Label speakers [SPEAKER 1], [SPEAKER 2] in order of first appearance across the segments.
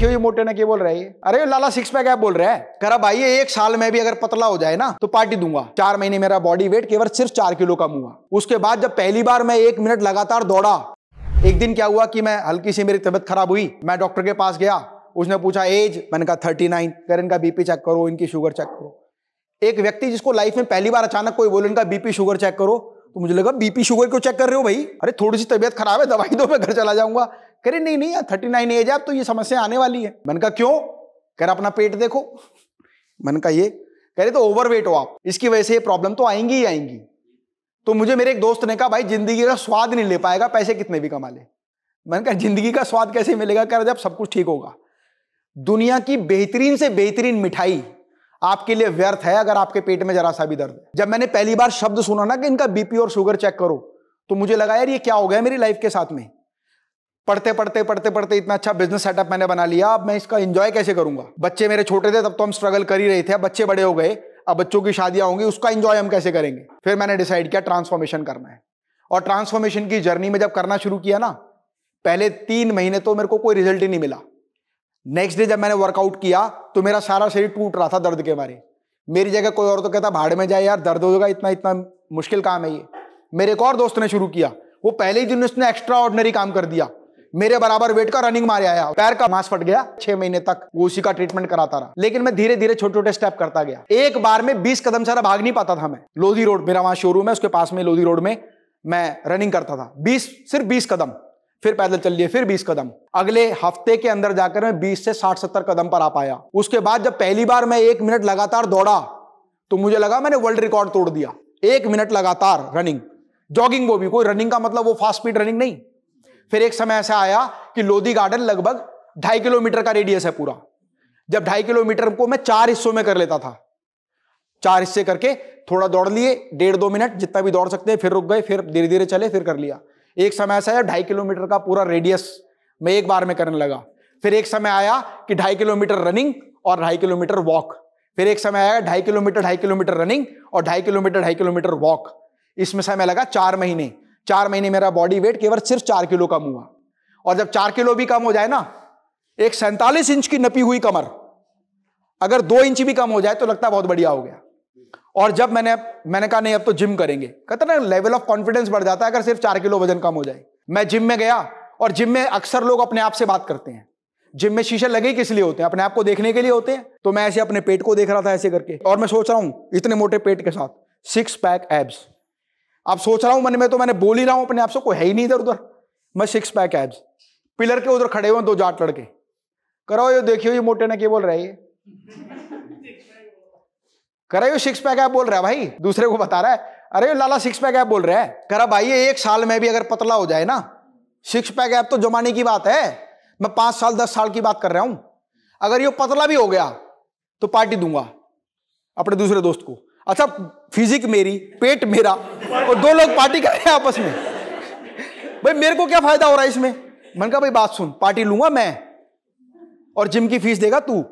[SPEAKER 1] देखियो ये मोटे ने क्या बोल रहा है अरे लाला सिक्स पैक बोल रहा है कह रहा भाई एक साल में भी अगर पतला हो जाए ना तो पार्टी दूंगा चार महीने मेरा बॉडी वेट केवल सिर्फ चार किलो कम हुआ उसके बाद जब पहली बार मैं एक मिनट लगातार दौड़ा एक दिन क्या हुआ कि मैं हल्की सी मेरी तबियत खराब हुई मैं डॉक्टर के पास गया उसने पूछा एज मैंने कहा थर्टी नाइन कर इनका बीपी चेक करो इनकी शुगर चेक करो एक व्यक्ति जिसको लाइफ में पहली बार अचानक कोई बोले इनका बीपी शुगर चेक करो तो मुझे लगा बीपी शुगर क्यों चेक कर रहे हो भाई अरे थोड़ी सी तबियत खराब है दवाई दो मैं घर चला जाऊंगा करे नहीं नहीं यार थर्टी नाइन एज है तो ये समस्या आने वाली है मन का क्यों कह अपना पेट देखो मन का ये कह रहे तो ओवरवेट हो आप इसकी वजह से ये प्रॉब्लम तो आएंगी ही आएंगी तो मुझे मेरे एक दोस्त ने कहा भाई जिंदगी का स्वाद नहीं ले पाएगा पैसे कितने भी कमा ले मन का जिंदगी का स्वाद कैसे मिलेगा कह रहे जब सब कुछ ठीक होगा दुनिया की बेहतरीन से बेहतरीन मिठाई आपके लिए व्यर्थ है अगर आपके पेट में जरा सा भी दर्द जब मैंने पहली बार शब्द सुना ना कि इनका बीपी और शुगर चेक करो तो मुझे लगा यार ये क्या हो गया मेरी लाइफ के साथ में पढ़ते पढ़ते पढ़ते पढ़ते इतना अच्छा बिजनेस सेटअप मैंने बना लिया अब मैं इसका एंजॉय कैसे करूंगा बच्चे मेरे छोटे थे तब तो हम स्ट्रगल कर ही रहे थे अब बच्चे बड़े हो गए अब बच्चों की शादियां होंगी उसका एंजॉय हम कैसे करेंगे फिर मैंने डिसाइड किया ट्रांसफॉर्मेशन करना है और ट्रांसफॉर्मेशन की जर्नी में जब करना शुरू किया ना पहले तीन महीने तो मेरे को कोई रिजल्ट ही नहीं मिला नेक्स्ट डे जब मैंने वर्कआउट किया तो मेरा सारा शरीर टूट रहा था दर्द के मारे मेरी जगह कोई और तो कहता भाड़ में जाए यार दर्द हो जाएगा इतना इतना मुश्किल काम है ये मेरे एक और दोस्त ने शुरू किया वो पहले ही दिन उसने एक्स्ट्रा ऑर्डनरी काम कर दिया मेरे बराबर वेट का रनिंग मारे आया पैर का मांस फट गया छह महीने तक वो उसी का ट्रीटमेंट कराता रहा लेकिन मैं धीरे धीरे छोटे छोटे स्टेप करता गया एक बार में बीस कदम सारा भाग नहीं पाता था मैं लोधी रोड मेरा वहां शोरूम है उसके पास में लोधी रोड में मैं रनिंग करता था बीस सिर्फ बीस कदम फिर पैदल चल लिए फिर 20 कदम अगले हफ्ते के अंदर जाकर मैं 20 से 60 70 कदम पर आ पाया उसके बाद जब पहली बार मैं एक मिनट लगातार दौड़ा तो मुझे लगा मैंने वर्ल्ड रिकॉर्ड तोड़ दिया एक मिनट लगातार रनिंग जॉगिंग वो भी कोई रनिंग का मतलब वो फास्ट स्पीड रनिंग नहीं फिर एक समय ऐसा आया कि लोधी गार्डन लगभग ढाई किलोमीटर का रेडियस है पूरा जब ढाई किलोमीटर को मैं चार हिस्सों में कर लेता था चार हिस्से करके थोड़ा दौड़ लिए डेढ़ दो मिनट जितना भी दौड़ सकते हैं फिर रुक गए फिर धीरे धीरे चले फिर कर लिया एक समय ऐसा आया ढाई किलोमीटर का पूरा रेडियस मैं एक बार में करने लगा फिर एक समय आया कि ढाई किलोमीटर रनिंग और ढाई किलोमीटर वॉक फिर एक समय आया ढाई किलोमीटर ढाई किलोमीटर रनिंग और ढाई किलोमीटर ढाई किलोमीटर वॉक इसमें समय लगा चार महीने चार महीने मेरा बॉडी वेट केवल सिर्फ चार किलो कम हुआ और जब चार किलो भी कम हो जाए ना एक सैंतालीस इंच की नपी हुई कमर अगर दो इंच भी कम हो जाए तो लगता बहुत बढ़िया हो गया और जब मैंने मैंने कहा नहीं अब तो जिम करेंगे कहते ना लेवल ऑफ कॉन्फिडेंस बढ़ जाता है अगर सिर्फ चार किलो वजन कम हो जाए मैं जिम में गया और जिम में अक्सर लोग अपने आप से बात करते हैं जिम में शीशे लगे किस लिए होते हैं अपने आप को देखने के लिए होते हैं तो मैं ऐसे अपने पेट को देख रहा था ऐसे करके और मैं सोच रहा हूं इतने मोटे पेट के साथ सिक्स पैक एब्स आप सोच रहा हूं मन में तो मैंने बोल ही रहा हूं अपने आप से कोई है ही नहीं इधर उधर मैं सिक्स पैक एब्स पिलर के उधर खड़े हुए दो जाट लड़के करो ये देखियो ये मोटे ने क्या बोल रहे करा ये सिक्स पैक ऐप बोल रहा है भाई दूसरे को बता रहा है अरे ये लाला सिक्स पैक ऐप बोल रहा है करा भाई ये एक साल में भी अगर पतला हो जाए ना सिक्स पैक ऐप तो जमाने की बात है मैं पांच साल दस साल की बात कर रहा हूं अगर ये पतला भी हो गया तो पार्टी दूंगा अपने दूसरे दोस्त को अच्छा फिजिक मेरी पेट मेरा और दो लोग पार्टी कर रहे हैं आपस में भाई मेरे को क्या फायदा हो रहा है इसमें मन का भाई बात सुन पार्टी लूंगा मैं और जिम की फीस देगा तू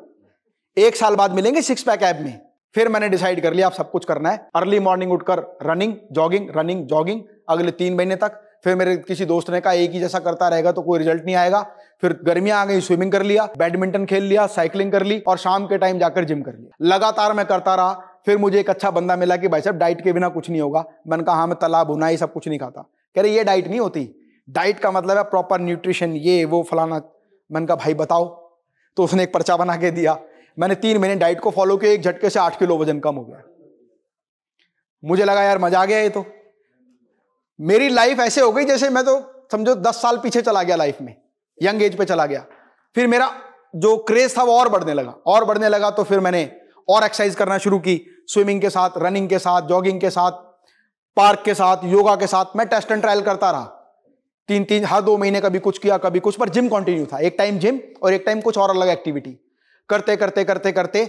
[SPEAKER 1] एक साल बाद मिलेंगे सिक्स पैक ऐप में फिर मैंने डिसाइड कर लिया आप सब कुछ करना है अर्ली मॉर्निंग उठकर रनिंग जॉगिंग रनिंग जॉगिंग अगले तीन महीने तक फिर मेरे किसी दोस्त ने कहा एक ही जैसा करता रहेगा तो कोई रिजल्ट नहीं आएगा फिर गर्मियां आ गई स्विमिंग कर लिया बैडमिंटन खेल लिया साइकिलिंग कर ली और शाम के टाइम जाकर जिम कर लिया लगातार मैं करता रहा फिर मुझे एक अच्छा बंदा मिला कि भाई साहब डाइट के बिना कुछ नहीं होगा मैंने कहा हाँ मैं तालाब भुना ये सब कुछ नहीं खाता कह रहे ये डाइट नहीं होती डाइट का मतलब है प्रॉपर न्यूट्रिशन ये वो फलाना मैंने कहा भाई बताओ तो उसने एक पर्चा बना के दिया मैंने तीन महीने डाइट को फॉलो किया एक झटके से आठ किलो वजन कम हो गया मुझे लगा यार मजा आ गया ये तो मेरी लाइफ ऐसे हो गई जैसे मैं तो समझो दस साल पीछे चला गया लाइफ में यंग एज पे चला गया फिर मेरा जो क्रेज था वो और बढ़ने लगा और बढ़ने लगा तो फिर मैंने और एक्सरसाइज करना शुरू की स्विमिंग के साथ रनिंग के साथ जॉगिंग के साथ पार्क के साथ योगा के साथ मैं टेस्ट एंड ट्रायल करता रहा तीन तीन हर दो महीने कभी कुछ किया कभी कुछ पर जिम कंटिन्यू था एक टाइम जिम और एक टाइम कुछ और अलग एक्टिविटी करते करते करते करते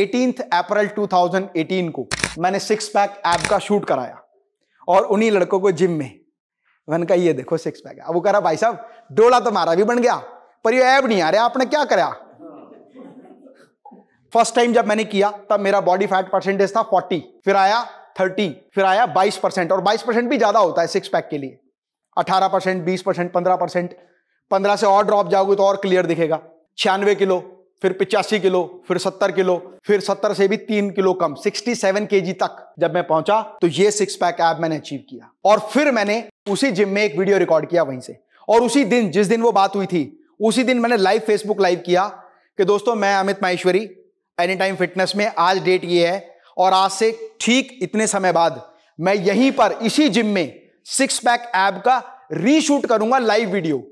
[SPEAKER 1] एटीन अप्रैल 2018 को मैंने सिक्स पैक ऐप का शूट कराया और उन्हीं लड़कों को जिम में मैंने कहा ये देखो सिक्स पैक अब वो कह रहा भाई साहब डोला तो मारा भी बन गया पर ये ऐप नहीं आ रहा आपने क्या करा फर्स्ट टाइम जब मैंने किया तब मेरा बॉडी फैट परसेंटेज था 40 फिर आया 30 फिर आया 22 परसेंट और 22 परसेंट भी ज्यादा होता है सिक्स पैक के लिए 18 परसेंट बीस परसेंट पंद्रह परसेंट पंद्रह से और ड्रॉप जाओगे तो और क्लियर दिखेगा छियानवे किलो फिर पिचासी किलो फिर सत्तर किलो फिर सत्तर से भी तीन किलो कम सिक्सटी सेवन के तक जब मैं पहुंचा तो ये सिक्स पैक ऐप मैंने अचीव किया और फिर मैंने उसी जिम में एक वीडियो रिकॉर्ड किया वहीं से और उसी दिन जिस दिन वो बात हुई थी उसी दिन मैंने लाइव फेसबुक लाइव किया कि दोस्तों मैं Amit Maheshwari any time fitness में आज डेट ये है और आज से ठीक इतने समय बाद मैं यहीं पर इसी जिम में सिक्स पैक ऐप का रीशूट करूंगा लाइव वीडियो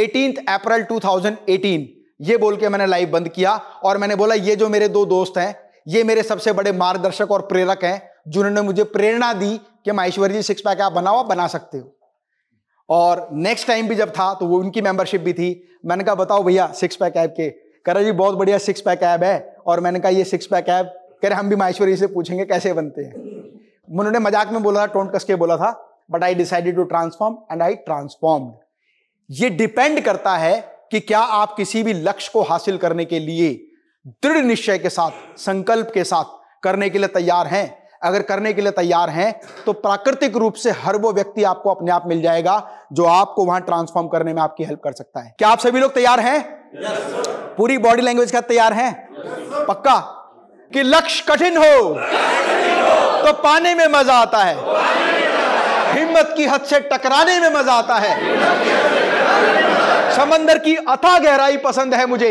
[SPEAKER 1] एटीन अप्रैल 2018 ये बोल के मैंने लाइव बंद किया और मैंने बोला ये जो मेरे दो दोस्त हैं ये मेरे सबसे बड़े मार्गदर्शक और प्रेरक हैं जिन्होंने मुझे प्रेरणा दी कि माहेश्वरी जी सिक्स पैक आप बनाओ बना सकते हो और नेक्स्ट टाइम भी जब था तो वो उनकी मेंबरशिप भी थी मैंने कहा बताओ भैया सिक्स पैक ऐप के कह रहा जी बहुत बढ़िया सिक्स पैक ऐब है और मैंने कहा ये सिक्स पैक ऐब कह रहे हम भी माहेश्वरी से पूछेंगे कैसे बनते हैं उन्होंने मजाक में बोला था टोंट कस के बोला था but I decided to transform and I transform ये डिपेंड करता है कि क्या आप किसी भी लक्ष्य को हासिल करने के लिए दृढ़ निश्चय के साथ संकल्प के साथ करने के लिए तैयार हैं अगर करने के लिए तैयार हैं तो प्राकृतिक रूप से हर वो व्यक्ति आपको अपने आप मिल जाएगा जो आपको वहां ट्रांसफॉर्म करने में आपकी हेल्प कर सकता है क्या आप सभी लोग तैयार हैं yes, पूरी बॉडी लैंग्वेज का तैयार है पक्का कि लक्ष्य कठिन हो तो पाने में मजा आता है हिम्मत की हद से टकराने में मजा आता है समंदर की अथा गहराई पसंद है मुझे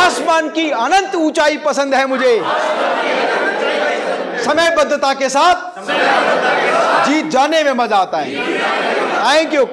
[SPEAKER 1] आसमान की अनंत ऊंचाई पसंद है मुझे समयबद्धता के साथ जीत जाने में मजा आता है थैंक यू